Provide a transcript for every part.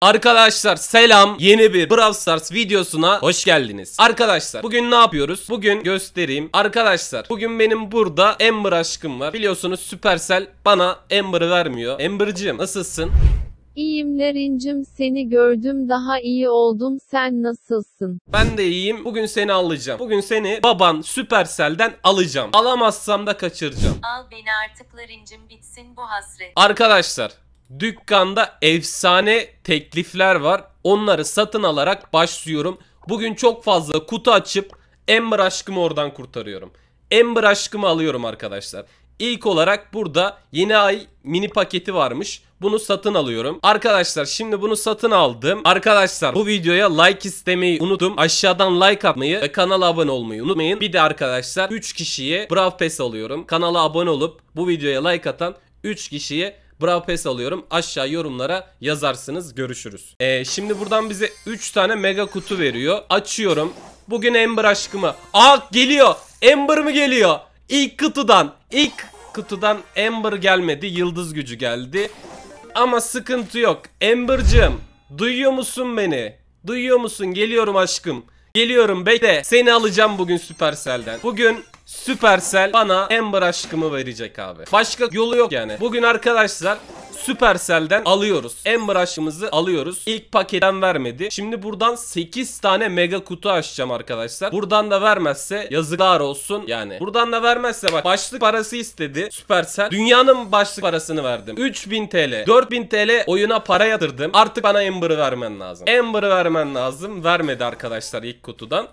Arkadaşlar selam yeni bir Brawl Stars videosuna hoş geldiniz. Arkadaşlar bugün ne yapıyoruz? Bugün göstereyim. Arkadaşlar bugün benim burada Ember aşkım var. Biliyorsunuz Supercell bana Ember'ı vermiyor. Ember'cığım nasılsın? İyiyim Lerincim seni gördüm daha iyi oldum sen nasılsın? Ben de iyiyim. Bugün seni alacağım. Bugün seni baban Süpersel'den alacağım. Alamazsam da kaçıracağım. Al beni artık Lerincim bitsin bu hasret. Arkadaşlar Dükkanda efsane teklifler var. Onları satın alarak başlıyorum. Bugün çok fazla kutu açıp Ember aşkımı oradan kurtarıyorum. Ember aşkımı alıyorum arkadaşlar. İlk olarak burada yeni ay mini paketi varmış. Bunu satın alıyorum. Arkadaşlar şimdi bunu satın aldım. Arkadaşlar bu videoya like istemeyi unuttum. Aşağıdan like atmayı ve kanala abone olmayı unutmayın. Bir de arkadaşlar 3 kişiye Brawl Pass alıyorum. Kanala abone olup bu videoya like atan 3 kişiye Brawl Pass alıyorum. Aşağı yorumlara yazarsınız. Görüşürüz. Ee, şimdi buradan bize 3 tane mega kutu veriyor. Açıyorum. Bugün Ember aşkımı. Aa geliyor. Ember mi geliyor? İlk kutudan. İlk kutudan Ember gelmedi. Yıldız gücü geldi. Ama sıkıntı yok. Ember'cığım. Duyuyor musun beni? Duyuyor musun? Geliyorum aşkım. Geliyorum bekle. Seni alacağım bugün Supercell'den. Bugün Süpersel bana Ember aşkımı verecek abi. Başka yolu yok yani. Bugün arkadaşlar Süperselden alıyoruz. Ember aşkımızı alıyoruz. İlk paketten vermedi. Şimdi buradan 8 tane mega kutu açacağım arkadaşlar. Buradan da vermezse yazıklar olsun yani. Buradan da vermezse bak başlık parası istedi Süpersel Dünyanın başlık parasını verdim. 3000 TL. 4000 TL oyuna para yatırdım. Artık bana Ember'ı vermen lazım. Ember'ı vermen lazım. Vermedi arkadaşlar ilk kutudan.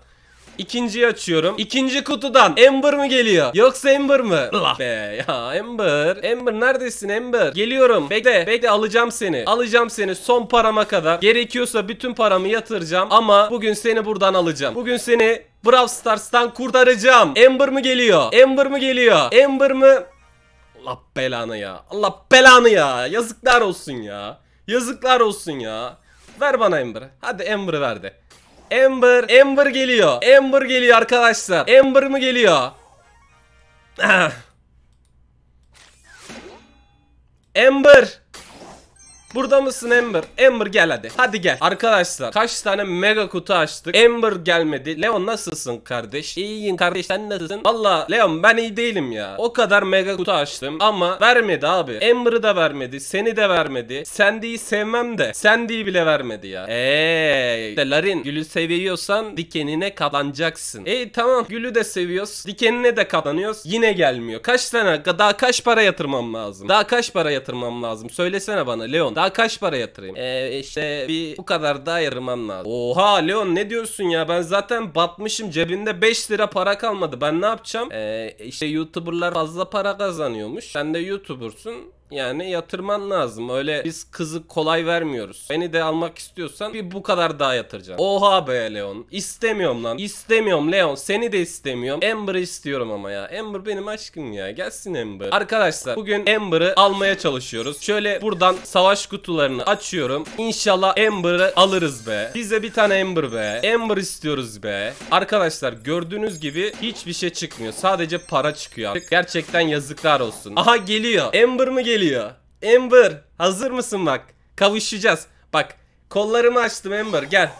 İkinciyi açıyorum. İkinci kutudan Ember mi geliyor? Yoksa Ember mı? Allah be ya Ember. Ember neredesin Ember? Geliyorum. Bekle bekle alacağım seni. Alacağım seni son parama kadar. Gerekiyorsa bütün paramı yatıracağım. Ama bugün seni buradan alacağım. Bugün seni Brawl Stars'tan kurtaracağım. Ember mi geliyor? Ember mi geliyor? Ember mi? Allah belanı ya. Allah belanı ya. Yazıklar olsun ya. Yazıklar olsun ya. Ver bana Ember. Hadi Ember'ı ver de. Amber. Amber geliyor. Amber geliyor arkadaşlar. Amber mı geliyor? Ah. Amber. Burada mısın Ember? Ember gel hadi. Hadi gel. Arkadaşlar kaç tane mega kutu açtık. Ember gelmedi. Leon nasılsın kardeş? İyiyim kardeş sen nasılsın? Valla Leon ben iyi değilim ya. O kadar mega kutu açtım ama vermedi abi. Ember'ı da vermedi. Seni de vermedi. Sandy'yi sevmem de. Sandy'yi bile vermedi ya. Eee. Larin gülü seviyorsan dikenine katlanacaksın. E tamam gülü de seviyoruz. Dikenine de katlanıyoruz. Yine gelmiyor. Kaç tane daha kaç para yatırmam lazım? Daha kaç para yatırmam lazım? Söylesene bana Leon. Daha daha kaç para yatırayım? Eee işte bir bu kadar daha yatırmam lazım. Oha Leon ne diyorsun ya? Ben zaten batmışım. Cebinde 5 lira para kalmadı. Ben ne yapacağım? Eee işte YouTuber'lar fazla para kazanıyormuş. Sen de YouTuber'sın. Yani yatırman lazım. Öyle biz kızı kolay vermiyoruz. Beni de almak istiyorsan bir bu kadar daha yatıracaksın. Oha be Leon. İstemiyorum lan. İstemiyorum Leon. Seni de istemiyorum. Amber'ı istiyorum ama ya. Amber benim aşkım ya. Gelsin Amber. Arkadaşlar bugün Amber'ı almaya çalışıyoruz. Şöyle buradan savaş kutularını açıyorum. İnşallah Amber'ı alırız be. Bize bir tane Amber be. Amber istiyoruz be. Arkadaşlar gördüğünüz gibi hiçbir şey çıkmıyor. Sadece para çıkıyor. Gerçekten yazıklar olsun. Aha geliyor. Amber mı geliyor? geliyor. Ember hazır mısın bak? Kavuşacağız. Bak kollarımı açtım Ember gel.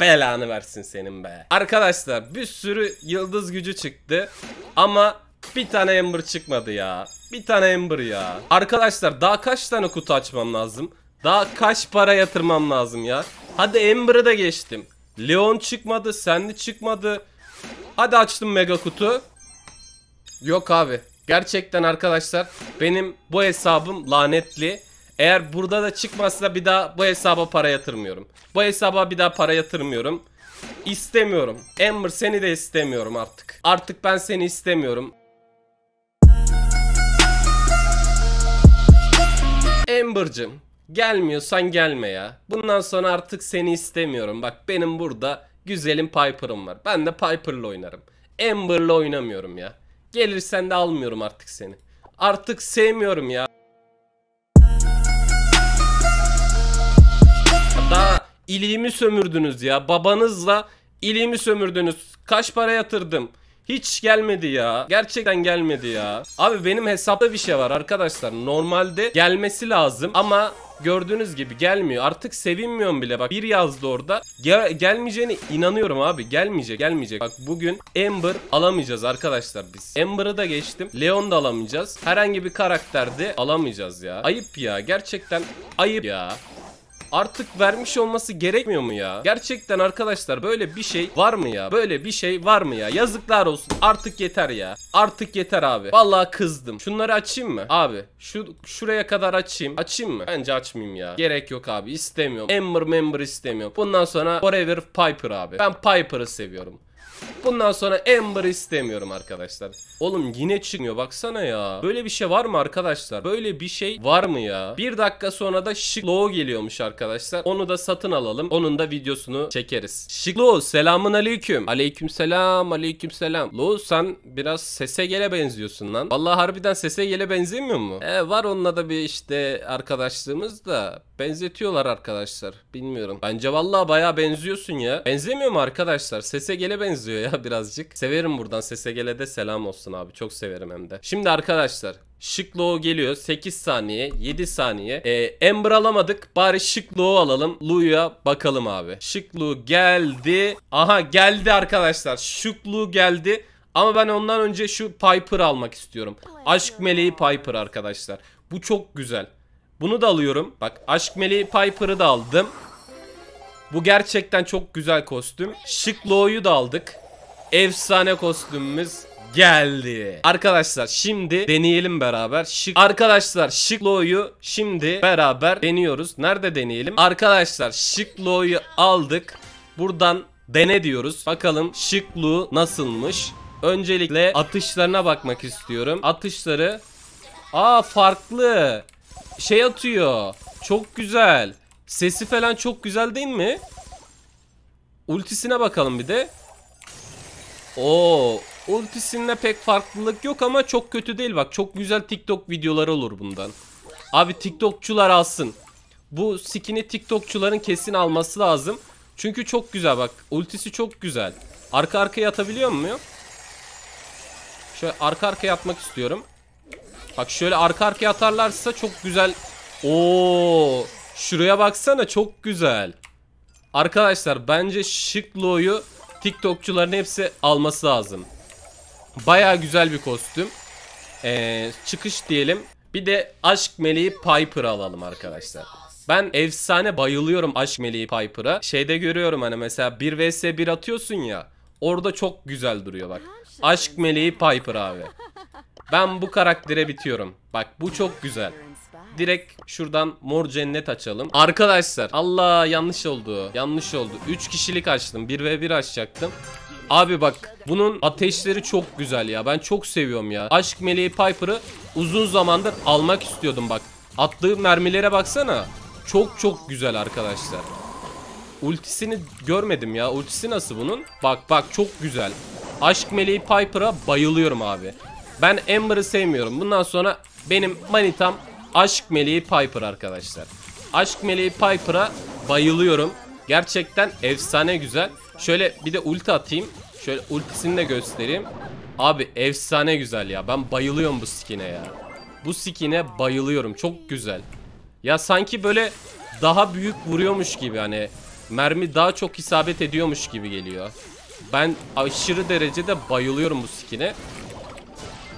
Belanı versin senin be. Arkadaşlar bir sürü yıldız gücü çıktı. Ama bir tane Ember çıkmadı ya. Bir tane Ember ya. Arkadaşlar daha kaç tane kutu açmam lazım? Daha kaç para yatırmam lazım ya? Hadi Ember'ı da geçtim. Leon çıkmadı, Sandy çıkmadı. Hadi açtım mega kutu. Yok abi. Gerçekten arkadaşlar benim bu hesabım lanetli. Eğer burada da çıkmazsa bir daha bu hesaba para yatırmıyorum. Bu hesaba bir daha para yatırmıyorum. İstemiyorum. Ember seni de istemiyorum artık. Artık ben seni istemiyorum. Amber'cım gelmiyorsan gelme ya. Bundan sonra artık seni istemiyorum. Bak benim burada güzelim Piper'ım var. Ben de Piper'la oynarım. Ember'la oynamıyorum ya. Gelirsen de almıyorum artık seni. Artık sevmiyorum ya. Daha iliğimi sömürdünüz ya. Babanızla iliğimi sömürdünüz. Kaç para yatırdım? Hiç gelmedi ya. Gerçekten gelmedi ya. Abi benim hesapta bir şey var arkadaşlar. Normalde gelmesi lazım ama gördüğünüz gibi gelmiyor. Artık sevinmiyorum bile. Bak bir yazdı orada. Gel gelmeyeceğine inanıyorum abi. Gelmeyecek, gelmeyecek. Bak bugün Ember alamayacağız arkadaşlar biz. Ember'ı da geçtim. Leon da alamayacağız. Herhangi bir karakterde alamayacağız ya. Ayıp ya. Gerçekten ayıp ya artık vermiş olması gerekmiyor mu ya? Gerçekten arkadaşlar böyle bir şey var mı ya? Böyle bir şey var mı ya? Yazıklar olsun. Artık yeter ya. Artık yeter abi. Vallahi kızdım. Şunları açayım mı? Abi şu şuraya kadar açayım. Açayım mı? Bence açmayayım ya. Gerek yok abi. İstemiyorum. Ember member istemiyorum. Bundan sonra Forever Piper abi. Ben Piper'ı seviyorum. Bundan sonra ember istemiyorum arkadaşlar. Oğlum yine çıkmıyor baksana ya. Böyle bir şey var mı arkadaşlar? Böyle bir şey var mı ya? Bir dakika sonra da Şıklo geliyormuş arkadaşlar. Onu da satın alalım. Onun da videosunu çekeriz. Şıklo selamun aleyküm. Aleyküm selam aleyküm selam. Lo sen biraz sese gele benziyorsun lan. Vallahi harbiden sese gele benzemiyor mu? E var onunla da bir işte arkadaşlığımız da benzetiyorlar arkadaşlar. Bilmiyorum. Bence vallahi baya benziyorsun ya. Benzemiyor mu arkadaşlar? Sese gele benziyor yazıyor ya birazcık. Severim buradan SSG'le de selam olsun abi. Çok severim hem de. Şimdi arkadaşlar Şıkloğu geliyor 8 saniye 7 saniye ee, Ember alamadık bari Şıkloğu alalım Lu'ya bakalım abi Şıkloğu geldi Aha geldi arkadaşlar Şıkloğu geldi ama ben ondan önce şu Piper almak istiyorum Aşk meleği Piper arkadaşlar Bu çok güzel Bunu da alıyorum Bak aşk meleği Piper'ı da aldım bu gerçekten çok güzel kostüm. Şık Low'yu da aldık. Efsane kostümümüz geldi. Arkadaşlar şimdi deneyelim beraber. Şık Arkadaşlar Şıklo'yu şimdi beraber deniyoruz. Nerede deneyelim? Arkadaşlar Şıklo'yu aldık. Buradan dene diyoruz. Bakalım Şıklu nasılmış? Öncelikle atışlarına bakmak istiyorum. Atışları Aa farklı. Şey atıyor. Çok güzel. Sesi falan çok güzel değil mi? Ultisine bakalım bir de. Oo, ultisinde pek farklılık yok ama çok kötü değil bak. Çok güzel TikTok videoları olur bundan. Abi TikTokçular alsın. Bu skin'i TikTokçuların kesin alması lazım. Çünkü çok güzel bak. Ultisi çok güzel. Arka arkaya atabiliyor muyum? Şöyle arka arkaya atmak istiyorum. Bak şöyle arka arkaya atarlarsa çok güzel. Oo. Şuraya baksana çok güzel. Arkadaşlar bence Şıklo'yu TikTokçuların hepsi alması lazım. Baya güzel bir kostüm. Ee, çıkış diyelim. Bir de Aşk Meleği Piper alalım arkadaşlar. Ben efsane bayılıyorum Aşk Meleği Piper'a. Şeyde görüyorum hani mesela 1 vs 1 atıyorsun ya. Orada çok güzel duruyor bak. Aşk Meleği Piper abi. Ben bu karaktere bitiyorum. Bak bu çok güzel direkt şuradan mor cennet açalım. Arkadaşlar Allah yanlış oldu. Yanlış oldu. 3 kişilik açtım. 1 ve 1 açacaktım. Abi bak bunun ateşleri çok güzel ya. Ben çok seviyorum ya. Aşk Meleği Piper'ı uzun zamandır almak istiyordum bak. Attığı mermilere baksana. Çok çok güzel arkadaşlar. Ultisini görmedim ya. Ultisi nasıl bunun? Bak bak çok güzel. Aşk Meleği Piper'a bayılıyorum abi. Ben Amber'ı sevmiyorum. Bundan sonra benim manitam Aşk Meleği Piper arkadaşlar. Aşk Meleği Piper'a bayılıyorum. Gerçekten efsane güzel. Şöyle bir de ulti atayım. Şöyle ultisini de göstereyim. Abi efsane güzel ya. Ben bayılıyorum bu skin'e ya. Bu skin'e bayılıyorum. Çok güzel. Ya sanki böyle daha büyük vuruyormuş gibi hani mermi daha çok isabet ediyormuş gibi geliyor. Ben aşırı derecede bayılıyorum bu skin'e.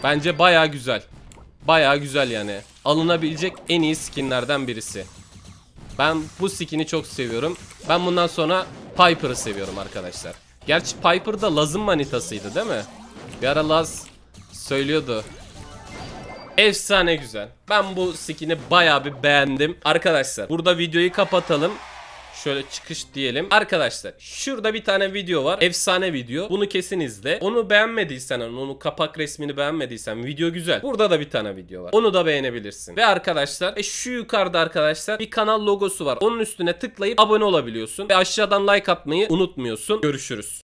Bence baya güzel. Baya güzel yani alınabilecek en iyi skinlerden birisi. Ben bu skin'i çok seviyorum. Ben bundan sonra Piper'ı seviyorum arkadaşlar. Gerçi Piper da Laz'ın manitasıydı değil mi? Bir ara Laz söylüyordu. Efsane güzel. Ben bu skin'i bayağı bir beğendim. Arkadaşlar burada videoyu kapatalım. Şöyle çıkış diyelim. Arkadaşlar şurada bir tane video var. Efsane video. Bunu kesin izle. Onu beğenmediysen hani onu kapak resmini beğenmediysen video güzel. Burada da bir tane video var. Onu da beğenebilirsin. Ve arkadaşlar e, şu yukarıda arkadaşlar bir kanal logosu var. Onun üstüne tıklayıp abone olabiliyorsun. Ve aşağıdan like atmayı unutmuyorsun. Görüşürüz.